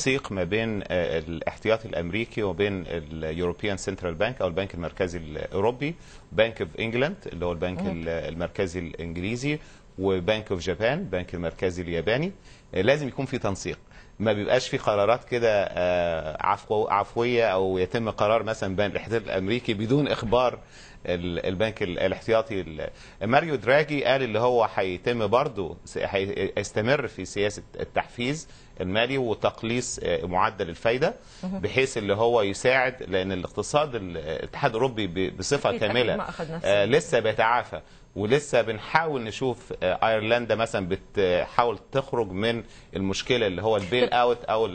تنسيق ما بين آه، الاحتياطي الامريكي وبين اليوروبيان سنترال بانك او البنك المركزي الاوروبي بنك اوف انجلاند اللي هو البنك المركزي الانجليزي وبنك اوف جابان بنك المركزي الياباني آه، لازم يكون في تنسيق ما بيبقاش في قرارات كده آه، عفو عفويه او يتم قرار مثلا بين الاحتياطي الامريكي بدون اخبار البنك الاحتياطي ماريو دراجي قال اللي هو هيتم برضه هيستمر في سياسه التحفيز المالي وتقليص آه، معدل الفايده بحيث اللي هو يساعد لان الاقتصاد الاتحاد الاوروبي بصفه كامله لسه بيتعافى ولسه بنحاول نشوف آه، ايرلندا مثلا بتحاول تخرج من المشكله اللي هو البيل اوت او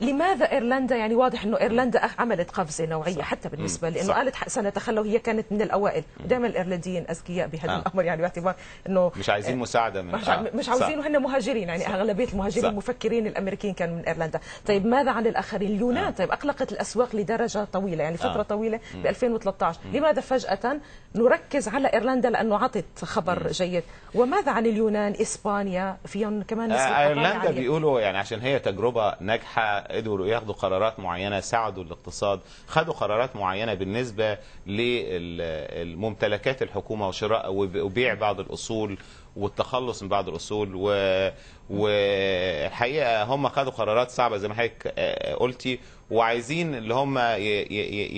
لماذا ايرلندا يعني واضح انه ايرلندا عملت قفزه نوعيه صح. حتى بالنسبه لانه قالت سنتخلى وهي كانت من الاوائل ودائما الايرلنديين اذكياء بهذا آه. الامر يعني باعتبار انه مش عايزين آه، مساعده من مش, آه. مش عاوزين وهن مهاجرين يعني صح. اغلبيه المهاجرين المفكرين الامريكيين كانوا من ايرلندا طيب ماذا عن الاخرين اليونان آه. طيب اقلقت الاسواق لدرجه طويله يعني فتره آه. طويله ب 2013 لماذا فجاه نركز على ايرلندا لانه عطت ليست خبر جيد وماذا عن اليونان إسبانيا فيهم كمان آه، أيرلندا بيقولوا يعني عشان هي تجربة ناجحة قدروا ياخدوا قرارات معينة ساعدوا الاقتصاد خدوا قرارات معينة بالنسبة للممتلكات الحكومة وشراء وبيع بعض الأصول والتخلص من بعض الاصول و... والحقيقه هم خدوا قرارات صعبه زي ما حضرتك آه، قلتي وعايزين اللي هم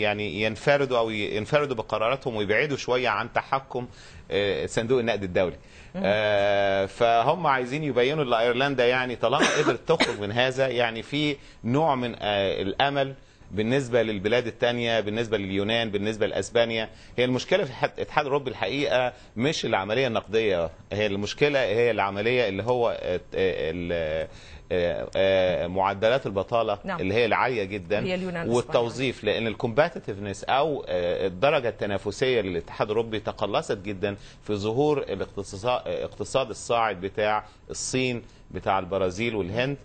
يعني ينفردوا او ينفردوا بقراراتهم ويبعدوا شويه عن تحكم آه، صندوق النقد الدولي. آه، فهم عايزين يبينوا لايرلندا يعني طالما قدرت تخرج من هذا يعني في نوع من آه، الامل بالنسبة للبلاد الثانيه بالنسبة لليونان بالنسبة لأسبانيا هي المشكلة في الاتحاد الأوروبي الحقيقة مش العملية النقدية هي المشكلة هي العملية اللي هو اه، اه، اه، معدلات البطالة نعم. اللي هي العالية جدا هي والتوظيف لأن الكومباتيتفنس أو الدرجة التنافسية للاتحاد الأوروبي تقلصت جدا في ظهور الاقتصاد الصاعد بتاع الصين بتاع البرازيل والهند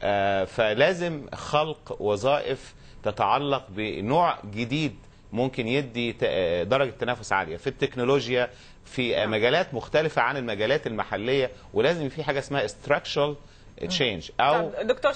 آه، فلازم خلق وظائف تتعلق بنوع جديد ممكن يدي آه، درجة تنافس عالية في التكنولوجيا في نعم. مجالات مختلفة عن المجالات المحلية ولازم في حاجة اسمها structural change أو